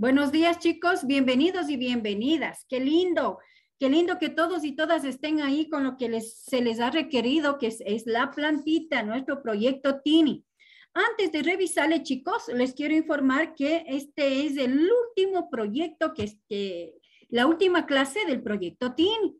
Buenos días, chicos. Bienvenidos y bienvenidas. Qué lindo. Qué lindo que todos y todas estén ahí con lo que se les ha requerido, que es, la plantita, nuestro proyecto TINI. Antes de revisarle, chicos, les quiero informar que este es el último proyecto, que, es, la última clase del proyecto TINI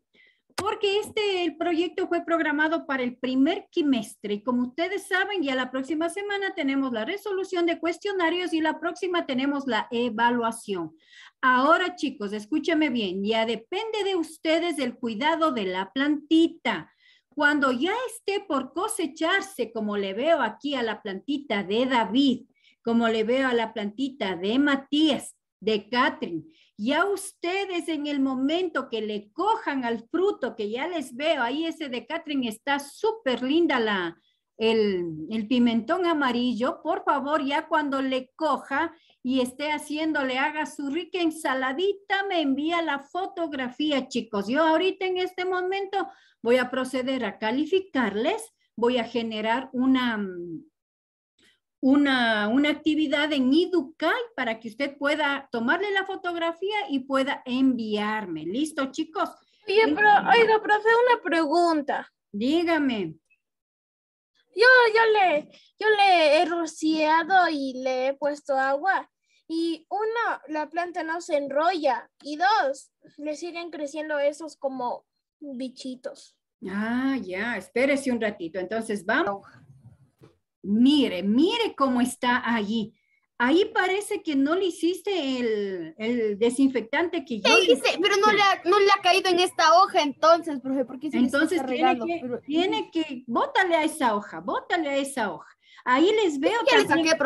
porque este el proyecto fue programado para el primer quimestre y como ustedes saben, ya la próxima semana tenemos la resolución de cuestionarios y la próxima tenemos la evaluación. Ahora, chicos, escúchame bien, ya depende de ustedes el cuidado de la plantita. Cuando ya esté por cosecharse, como le veo aquí a la plantita de David, como le veo a la plantita de Matías, de Catherine, ya ustedes en el momento que le cojan al fruto, que ya les veo, ahí ese de Catherine está súper linda la, el, pimentón amarillo, por favor, ya cuando le coja y esté haciendo, le haga su rica ensaladita, me envía la fotografía, chicos. Yo ahorita en este momento voy a proceder a calificarles, voy a generar una, una, actividad en iducay para que usted pueda tomarle la fotografía y pueda enviarme. ¿Listo, chicos? Oye, pero, oiga, profe, una pregunta. Dígame. Yo, yo, le, yo le he rociado y le he puesto agua. Y uno, la planta no se enrolla. Y dos, le siguen creciendo esos como bichitos. Ah, ya, espérese un ratito. Entonces, vamos mire, mire cómo está allí. Ahí parece que no le hiciste el, desinfectante que yo. hice, pero no le, ha, caído en esta hoja entonces, profe, porque Entonces tiene que, tiene que, bótale a esa hoja, bótale a esa hoja. Ahí les veo. ¿Qué también,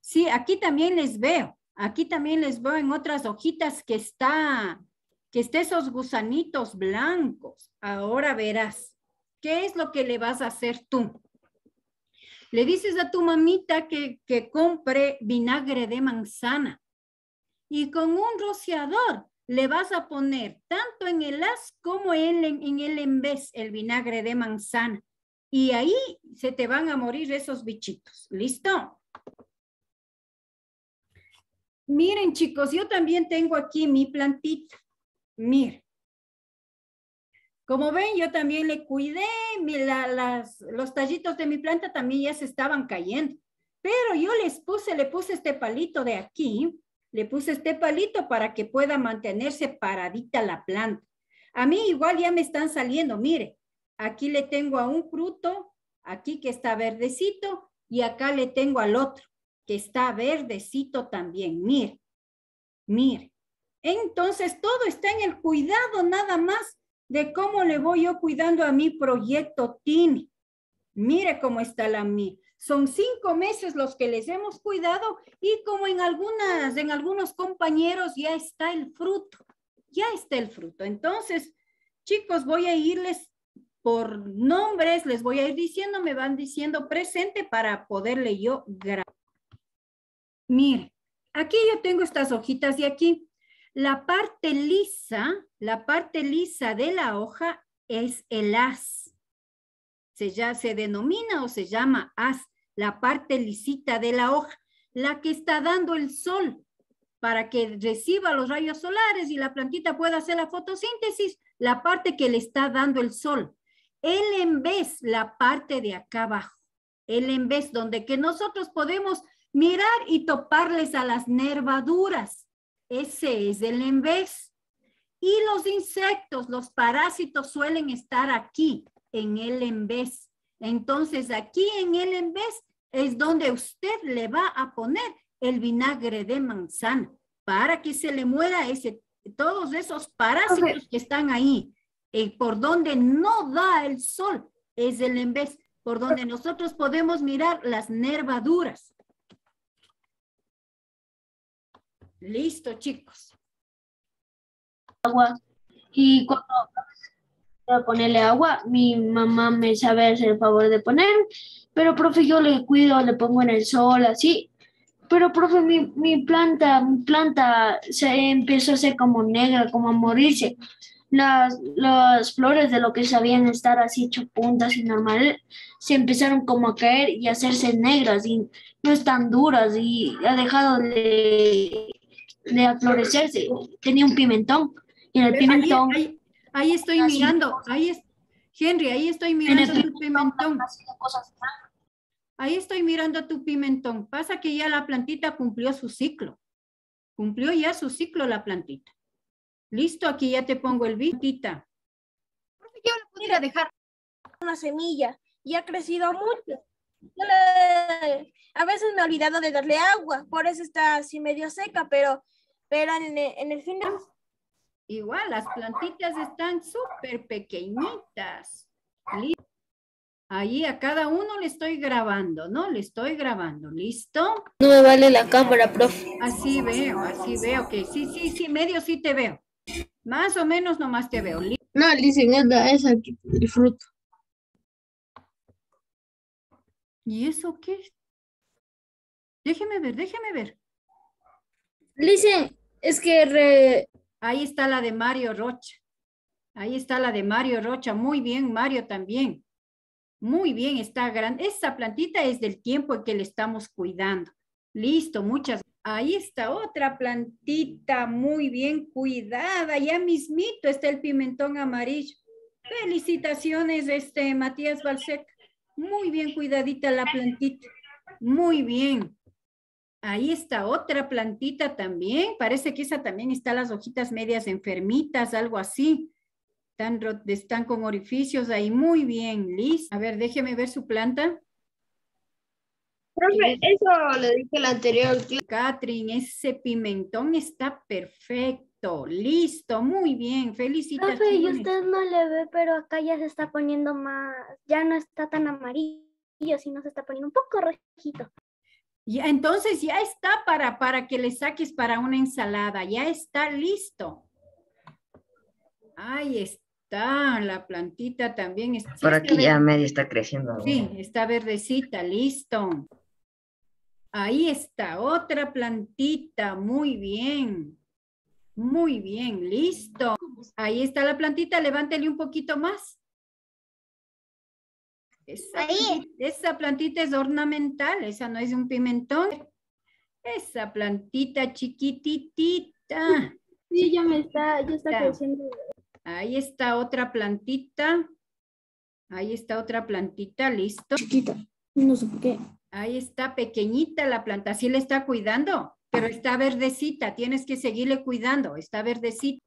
sí, aquí también les veo. Aquí también les veo en otras hojitas que está, que está esos gusanitos blancos. Ahora verás, ¿qué es lo que le vas a hacer tú? Le dices a tu mamita que, compre vinagre de manzana y con un rociador le vas a poner tanto en el as como en, en el envés el vinagre de manzana. Y ahí se te van a morir esos bichitos. ¿Listo? Miren, chicos, yo también tengo aquí mi plantita. Miren. Como ven, yo también le cuidé, las, los tallitos de mi planta también ya se estaban cayendo. Pero yo les puse, le puse este palito de aquí, le puse este palito para que pueda mantenerse paradita la planta. A mí igual ya me están saliendo, mire, aquí le tengo a un fruto, aquí que está verdecito, y acá le tengo al otro, que está verdecito también, mire, mire. Entonces todo está en el cuidado nada más de cómo le voy yo cuidando a mi proyecto TIN. Mire cómo está la mi Son cinco meses los que les hemos cuidado y como en algunas, en algunos compañeros ya está el fruto, ya está el fruto. Entonces, chicos, voy a irles por nombres, les voy a ir diciendo, me van diciendo presente para poderle yo grabar. Mire, aquí yo tengo estas hojitas y aquí. La parte lisa, la parte lisa de la hoja es el haz. Se, ya, se denomina o se llama haz, la parte lisita de la hoja, la que está dando el sol para que reciba los rayos solares y la plantita pueda hacer la fotosíntesis, la parte que le está dando el sol. El en vez, la parte de acá abajo. El en vez, donde que nosotros podemos mirar y toparles a las nervaduras. Ese es el envés. Y los insectos, los parásitos suelen estar aquí, en el envés. Entonces aquí en el envés es donde usted le va a poner el vinagre de manzana para que se le muera ese, todos esos parásitos que están ahí. Y eh, por donde no da el sol es el envés, por donde nosotros podemos mirar las nervaduras. Listo, chicos. Agua. Y cuando a ponerle agua, mi mamá me sabe hacer el favor de poner, pero profe, yo le cuido, le pongo en el sol, así. Pero profe, mi, planta, mi planta se empezó a ser como negra, como a morirse. Las, flores de lo que sabían estar así chupuntas puntas y normal se empezaron como a caer y a hacerse negras y no están duras y ha dejado de de florecerse. Tenía un pimentón. Y el pimentón. Ahí, estoy mirando. Ahí Henry, ahí estoy mirando tu pimentón. Ahí estoy mirando tu pimentón. Pasa que ya la plantita cumplió su ciclo. Cumplió ya su ciclo la plantita. Listo, aquí ya te pongo el vitita. Yo la pudiera dejar una semilla y ha crecido mucho. a veces me he olvidado de darle agua, por eso está así medio seca, pero pero en, el final, Igual, las plantitas están súper pequeñitas. Ahí a cada uno le estoy grabando, ¿no? Le estoy grabando, ¿listo? No me vale la cámara, profe. Así veo, así veo, que sí, sí, sí, medio sí te veo. Más o menos nomás te veo. ¿Listo? No, nada es aquí, disfruto. ¿Y eso qué? Déjeme ver, déjeme ver. Lice, es que ahí está la de Mario Rocha. Ahí está la de Mario Rocha. Muy bien, Mario también. Muy bien, está grande. Esa plantita es del tiempo en que le estamos cuidando. Listo, muchas. Ahí está otra plantita muy bien cuidada. Ya mismito está el pimentón amarillo. Felicitaciones, este Matías Balsec. Muy bien cuidadita la plantita. Muy bien. Ahí está otra plantita también. Parece que esa también está las hojitas medias enfermitas, algo así. Están, están con orificios ahí. Muy bien, listo. A ver, déjeme ver su planta. Profe, eso le dije la anterior. Catherine, ese pimentón está perfecto. Listo, muy bien. Felicitaciones. Profe, y usted no le ve, pero acá ya se está poniendo más, ya no está tan amarillo, sino se está poniendo un poco rojito y entonces ya está para, para que le saques para una ensalada, ya está listo. Ahí está, la plantita también. Está, Por aquí ya medio está creciendo. Sí, está verdecita, listo. Ahí está, otra plantita, muy bien. Muy bien, listo. Ahí está la plantita, levántale un poquito más. Esa, plantita es ornamental, esa no es un pimentón. Esa plantita chiquitita. Sí, ya me está, ya está creciendo. Ahí está otra plantita. Ahí está otra plantita, listo. Chiquita, no sé por qué. Ahí está pequeñita la planta, sí le está cuidando, pero está verdecita, tienes que seguirle cuidando, está verdecita.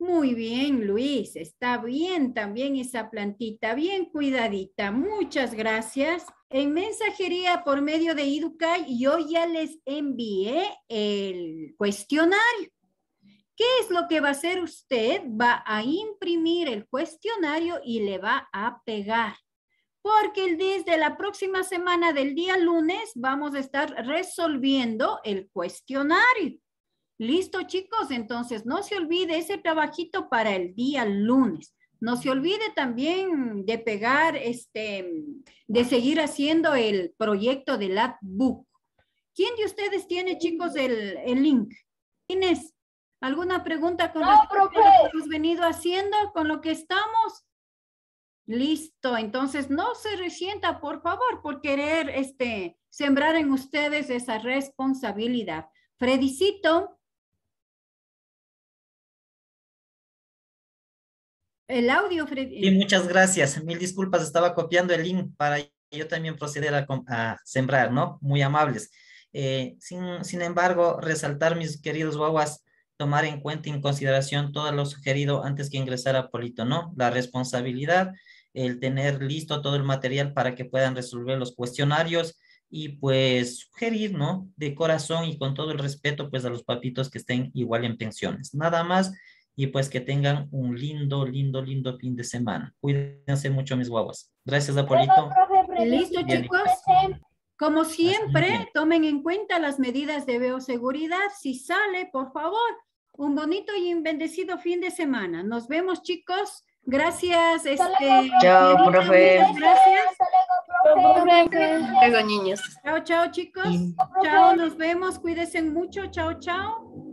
Muy bien, Luis, está bien también esa plantita, bien cuidadita. Muchas gracias. En mensajería por medio de Educay, yo ya les envié el cuestionario. ¿Qué es lo que va a hacer usted? Va a imprimir el cuestionario y le va a pegar. Porque desde la próxima semana del día lunes vamos a estar resolviendo el cuestionario. Listo, chicos, entonces no se olvide ese trabajito para el día lunes. No se olvide también de pegar, este, de seguir haciendo el proyecto del Book. ¿Quién de ustedes tiene, chicos, el, el link? ¿Tienes ¿alguna pregunta con lo que hemos venido haciendo, con lo que estamos? Listo, entonces no se resienta, por favor, por querer este, sembrar en ustedes esa responsabilidad. Fredicito, El audio, Freddy. muchas gracias. Mil disculpas, estaba copiando el link para yo también proceder a, sembrar, ¿no? Muy amables. Eh, sin, sin, embargo, resaltar, mis queridos guaguas, tomar en cuenta y en consideración todo lo sugerido antes que ingresar a Polito, ¿no? La responsabilidad, el tener listo todo el material para que puedan resolver los cuestionarios y pues sugerir, ¿no? De corazón y con todo el respeto, pues a los papitos que estén igual en pensiones. Nada más y pues que tengan un lindo, lindo, lindo fin de semana. Cuídense mucho, mis guaguas. Gracias, Apolito. Listo, chicos. Como siempre, tomen en cuenta las medidas de bioseguridad. Si sale, por favor, un bonito y bendecido fin de semana. Nos vemos, chicos. Gracias. Este, chao, profe. Gracias. Luego, niños. Chao, chao, chicos. Chao, nos vemos. Cuídense mucho. Chao, chao.